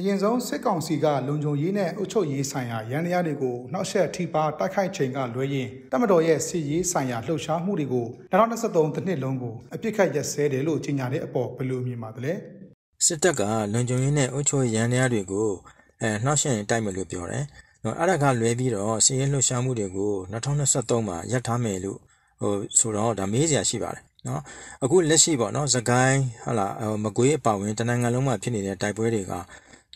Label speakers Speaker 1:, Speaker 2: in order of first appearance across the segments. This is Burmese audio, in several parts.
Speaker 1: အရင်ဆုံးစစ်ကောင်စီကလုံခြုံရေးနဲ့အုပ်ချုပ်ရေးဆိုင်ရာရန်တရားတွေကိုနောက်ဆက်ထိပါတိုက်ခိုက်ချိန်ကလွဲရင်တမတော်ရဲ့စစ်ရေးဆိုင်ရာလှုပ်ရှားမှုတွေကို2023တစ်နှစ်လုံးကိုအပြစ်ခတ်ရက်စဲတယ်လို့ကြေညာတဲ့အပေါ်ဘယ်လိုမြင်ပါသလဲ
Speaker 2: စစ်တပ်ကလုံခြုံရေးနဲ့အုပ်ချုပ်ရေးရန်တရားတွေကိုအဲနောက်ဆက်တိုက်မယ်လို့ပြောတယ်နော်အဲ့ဒါကလွဲပြီးတော့စစ်ရေးလှုပ်ရှားမှုတွေကို2023မှာရပ်ထားမယ်လို့ဟိုဆိုတော့ဒါမေးစရာရှိပါတယ်နော်အခုလက်ရှိပေါ့နော်သခိုင်းဟာလာမကွေးအပဝင်တနင်္ဂနွေလုံးမှာဖြစ်နေတဲ့တိုက်ပွဲတွေက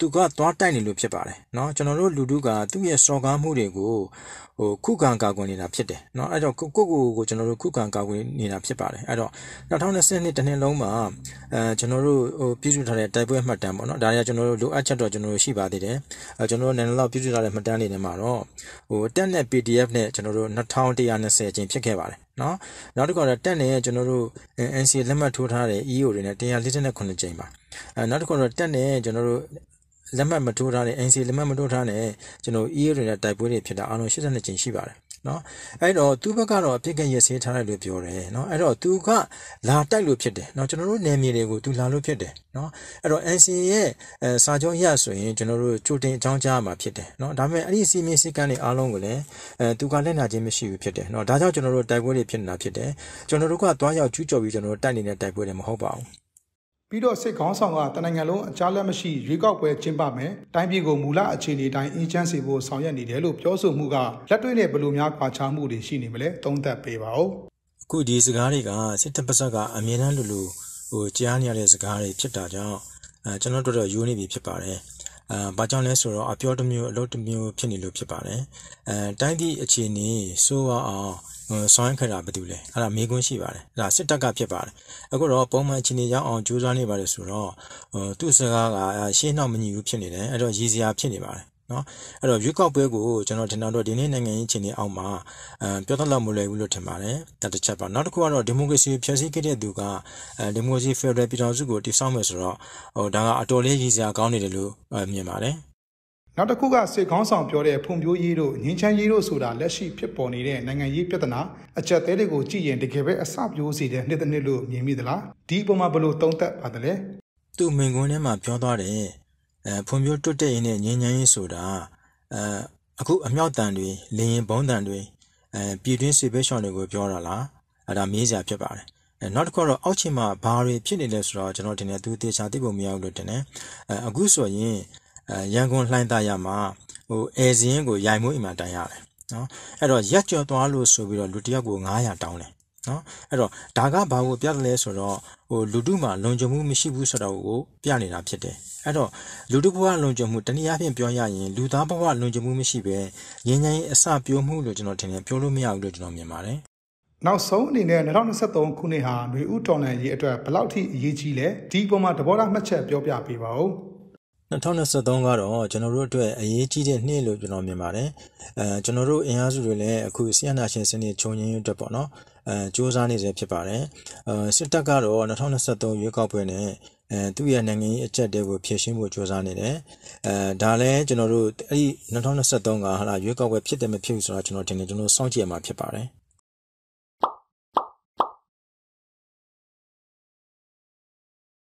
Speaker 2: သူကသွားတိုက်နေလို့ဖြစ်ပါတယ်เนาะကျွန်တော်တို့လူထုကသူ့ရဲ့စော်ကားမှုတွေကိုဟိုခုခံကာကွယ်နေတာဖြစ်တယ်เนาะအဲ့တော့ကိုကိုကိုကိုကျွန်တော်တို့ခုခံကာကွယ်နေတာဖြစ်ပါတယ်အဲ့တော့2020နှစ်တစ်နှစ်လုံးမှာအဲကျွန်တော်တို့ဟိုပြည့်စုံထားတဲ့တိုက်ပွဲမှတ်တမ်းပေါ့เนาะဒါတွေကကျွန်တော်တို့လိုအပ်ချက်တော့ကျွန်တော်တို့ရှိပါသေးတယ်အဲကျွန်တော်တို့နန်လောက်ပြည့်စုံထားတဲ့မှတ်တမ်းတွေထဲမှာတော့ဟိုတက်နဲ့ PDF နဲ့ကျွန်တော်တို့2120ကျင်းဖြစ်ခဲ့ပါတယ်နော်နောက်တစ်ခါတော့တက်နေရကျွန်တော်တို့ NC လက်မှတ်ထိုးထားတဲ့ EO တွေနဲ့148ကျိန်ပါအဲနောက်တစ်ခါတော့တက်နေကျွန်တော်တို့လက်မှတ်မထိုးထားတဲ့ NC လက်မှတ်မထိုးထားတဲ့ကျွန်တော် EA တွေနဲ့တိုက်ပွဲတွေဖြစ်တာအားလုံး82ကြိမ်ရှိပါတယ်နော်အဲ့တော့သူ့ဘက်ကတော့အပြစ်ကရစေးထားတယ်လို့ပြောတယ်နော်အဲ့တော့သူကလာတိုက်လို့ဖြစ်တယ်နော်ကျွန်တော်တို့နယ်မြေတွေကိုသူလာလို့ဖြစ်တယ်နော်အဲ့တော့ NC ရဲ့စာချုပ်ရဆိုရင်ကျွန်တော်တို့ကြိုတင်အကြောင်းကြားမှာဖြစ်တယ်နော်ဒါပေမဲ့အဲ့ဒီစီမင်းစည်းကမ်းတွေအားလုံးကိုလည်းအဲသူကလက်နာခြင်းမရှိဘူးဖြစ်တယ်နော်ဒါကြောင့်ကျွန်တော်တို့တိုက်ပွဲတွေဖြစ်နေတာဖြစ်တယ်ကျွန်တော်တို့ကသွားရောက်ကျူးကျော်ပြီးကျွန်တော်တို့တိုက်နေတဲ့တိုက်ပွဲတွေမဟုတ်ပါဘူး
Speaker 1: ပြီးတော့စစ်ခေါင်းဆောင်ကတနိုင်ငံလုံးအခြားလက်မရှိရွေးကောက်ပွဲကျင်းပမယ်တိုင်းပြည်ကိုမူလအခြေအနေတိုင်းအင်းချမ်းစေဖို့ဆောင်ရွက်နေတယ်လို့ပြောဆိုမှုကလက်တွေ့နဲ့ဘယ်လိုများခွာခြားမှုတွေရှိနေမလဲသုံးသပ်ပ
Speaker 2: ေးပါဦးအခုဒီစကားတွေကစစ်တပ်ပတ်ကအမြင်တမ်းလူလူဟိုကြားနေရတဲ့စကားတွေဖြစ်တာကြောင့်အဲကျွန်တော်တို့တော့ယူနေပြီဖြစ်ပါတယ်အဲဘာကြောင့်လဲဆိုတော့အပြောတစ်မျိုးအလုပ်တစ်မျိုးဖြစ်နေလို့ဖြစ်ပါတယ်အဲတိုင်းပြည်အခြေအနေစိုးရအောင်ဆောင်ရခဲ့တာဘာတူလဲအဲ့ဒါမေးခွန်းရှိပါတယ်အဲ့ဒါစစ်တပ်ကဖြစ်ပါတယ်အခုတော့ပုံမှန်အခြေအနေရောက်အောင်ကြိုးစားနေပါတယ်ဆိုတော့သူ့စကားကရှေ့နောက်မညီဘူးဖြစ်နေတယ်အဲ့တော့ရည်စရာဖြစ်နေပါတယ်နော်အဲ့တော့ရွေးကောက်ပွဲကိုကျွန်တော်ထင်တော့ဒီနေ့နိုင်ငံရေးအခြေအနေအောက်မှာအမ်ပြောသလောက်မလွယ်ဘူးလို့ထင်ပါတယ်တတစ်ချက်ပါနောက်တစ်ခုကတော့ဒီမိုကရေစီဖြည့်ဆည်းခဲ့တဲ့သူကအဲဒီမိုကရေစီဖက်ဒရယ်ပြည်ထောင်စုကိုတည်ဆောက်မယ်ဆိုတော့ဟိုဒါကအတော်လေးရည်စရာကောင်းနေတယ်လို့မြင်ပါတယ်နောက်တစ်ခုက
Speaker 1: စစ်ကောင်းဆောင်ပြောတဲ့ဖွံ့ဖြိုးရေးတို့ငင်းချမ်းရေးတို့ဆိုတာလက်ရှိဖြစ်ပေါ်နေတဲ့နိုင်ငံရေးပြဿနာအချက်သေးတွေကိုကြည့်ရင်တကယ်ပဲအဆပြိုးစေတဲ့နှစ်တစ်နှစ်လို့မြင်မိသလားဒီအပေါ်မှာဘယ်လိုသုံးသပ်ပါသလ
Speaker 2: ဲသူမင်ကွန်းထဲမှာပြောသွားတယ်အဲဖွံ့ဖြိုးတိုးတက်ရေးနဲ့ငြိမ်းချမ်းရေးဆိုတာအဲအခုအမြောက်တန်တွေလင်းရင်ဘုံတန်တွေအဲပြည်တွင်းစေဘေးရှောင်တွေကိုပြောတာလားအဲဒါမေးစရာဖြစ်ပါတယ်အဲနောက်တစ်ခါတော့အောက်ချင်မှာဘာတွေဖြစ်နေလဲဆိုတော့ကျွန်တော်တင်တယ်သူတေချာသိဖို့မရဘူးလို့တင်တယ်အဲအခုဆိုရင်အဲရန်ကုန်လှိုင်းသားရမှာဟိုအဲစင်းကိုရိုင်မိုးအိမ်မှာတိုင်ရတယ်နော်အဲ့တော့ရက်ကျော်သွားလို့ဆိုပြီးတော့လူတစ်ယောက်ကို900တောင်းတယ်နော်အဲ့တော့ဒါကဘာကိုပြတယ်လဲဆိုတော့ဟိုလူတုမှာလုံခြုံမှုမရှိဘူးဆိုတော့ကိုပြနေတာဖြစ်တယ်အဲ့တော့လူတုဘဝလုံခြုံမှုတနည်းအားဖြင့်ပြောရရင်လူသားဘဝလုံခြုံမှုမရှိပဲငြိမ်းချမ်းရေးအစပျိုးမှုလို့ကျွန်တော်ထင်တယ်ပြောလို့မရဘူးလို့ကျွန်တော်မြင်ပါတယ်
Speaker 1: နောက်ဆုံးအနေနဲ့2023ခုနှစ်ဟာຫນွေဥတော်လန်ရေးအတွက်ဘလောက်ထိအရေးကြီးလဲဒီပုံမှာသဘောထားမှတ်ချက်ပြောပြပေးပါဦး
Speaker 2: 2023ကတော့ကျွန်တော်တို့အတွက်အရေးကြီးတဲ့နှစ်လို့ကျွန်တော်မြင်ပါတယ်အဲကျွန်တော်တို့အင်အားစုတွေလည်းအခုဆီယနာရှင်စနစ်ခြုံငင်းရတဲ့ပေါ့နော်အဲစ조사နေစေဖြစ်ပါတယ်အဲစစ်တပ်ကတော့2023ရွေးကောက်ပွဲနဲ့အဲသူ့ရဲ့နိုင်ငံရေးအချက်တွေကိုဖြည့်ရှင်းဖို့စ조사နေတယ်အဲဒါလည်းကျွန်တော်တို့အဲ့ဒီ2023ကဟာရွေးကောက်ပွဲဖြစ်တယ်မဖြစ်ဘူးဆိုတာကျွန်တော်ထင်တယ်ကျွန်တော်စောင့်ကြည့်ရမှာဖြစ်ပါတယ်